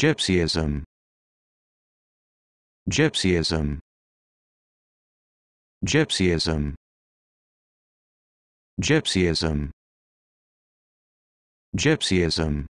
Gypsyism Gypsyism Gypsyism Gypsyism Gypsyism